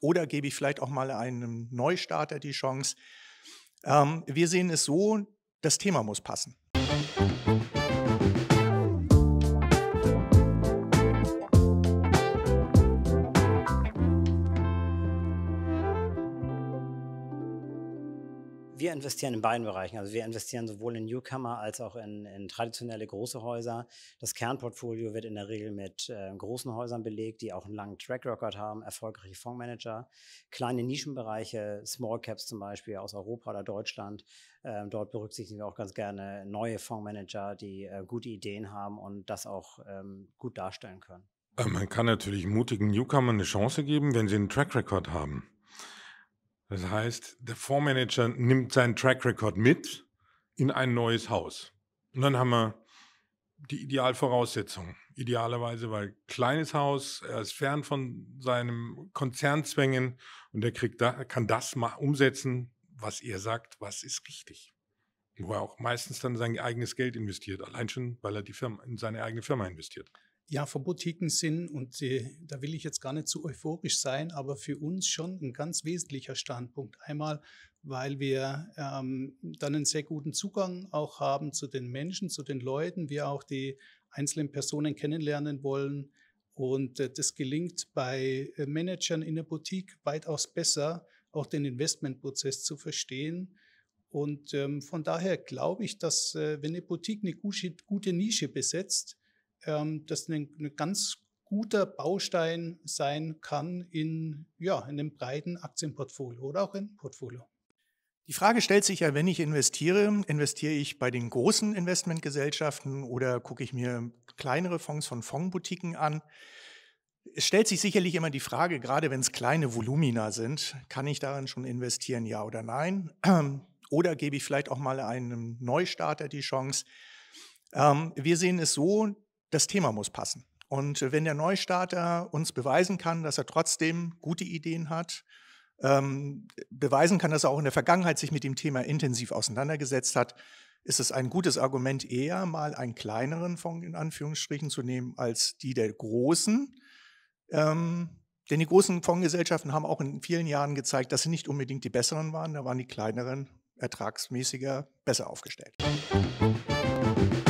Oder gebe ich vielleicht auch mal einem Neustarter die Chance? Ähm, wir sehen es so, das Thema muss passen. wir investieren in beiden Bereichen. Also wir investieren sowohl in Newcomer als auch in, in traditionelle große Häuser. Das Kernportfolio wird in der Regel mit äh, großen Häusern belegt, die auch einen langen Track Record haben, erfolgreiche Fondsmanager, kleine Nischenbereiche, Small Caps zum Beispiel aus Europa oder Deutschland. Ähm, dort berücksichtigen wir auch ganz gerne neue Fondsmanager, die äh, gute Ideen haben und das auch ähm, gut darstellen können. Äh, man kann natürlich mutigen Newcomern eine Chance geben, wenn sie einen Track Record haben. Das heißt, der Fondsmanager nimmt seinen Track Record mit in ein neues Haus. Und dann haben wir die Idealvoraussetzung. Idealerweise, weil kleines Haus, er ist fern von seinem Konzernzwängen und er kriegt da, kann das mal umsetzen, was er sagt, was ist richtig. Wo er auch meistens dann sein eigenes Geld investiert, allein schon, weil er die Firma, in seine eigene Firma investiert. Ja, von Boutiquen sind, und äh, da will ich jetzt gar nicht zu euphorisch sein, aber für uns schon ein ganz wesentlicher Standpunkt. Einmal, weil wir ähm, dann einen sehr guten Zugang auch haben zu den Menschen, zu den Leuten, wir auch die einzelnen Personen kennenlernen wollen. Und äh, das gelingt bei äh, Managern in der Boutique weitaus besser, auch den Investmentprozess zu verstehen. Und ähm, von daher glaube ich, dass äh, wenn eine Boutique eine gute Nische besetzt, ähm, das ein, ein ganz guter Baustein sein kann in, ja, in einem breiten Aktienportfolio oder auch in Portfolio. Die Frage stellt sich ja, wenn ich investiere, investiere ich bei den großen Investmentgesellschaften oder gucke ich mir kleinere Fonds von Fondboutiquen an? Es stellt sich sicherlich immer die Frage, gerade wenn es kleine Volumina sind, kann ich darin schon investieren, ja oder nein? Oder gebe ich vielleicht auch mal einem Neustarter die Chance? Ähm, wir sehen es so, das Thema muss passen. Und äh, wenn der Neustarter uns beweisen kann, dass er trotzdem gute Ideen hat, ähm, beweisen kann, dass er auch in der Vergangenheit sich mit dem Thema intensiv auseinandergesetzt hat, ist es ein gutes Argument, eher mal einen kleineren Fonds in Anführungsstrichen zu nehmen als die der großen. Ähm, denn die großen Fondsgesellschaften haben auch in vielen Jahren gezeigt, dass sie nicht unbedingt die besseren waren, da waren die kleineren ertragsmäßiger besser aufgestellt. Musik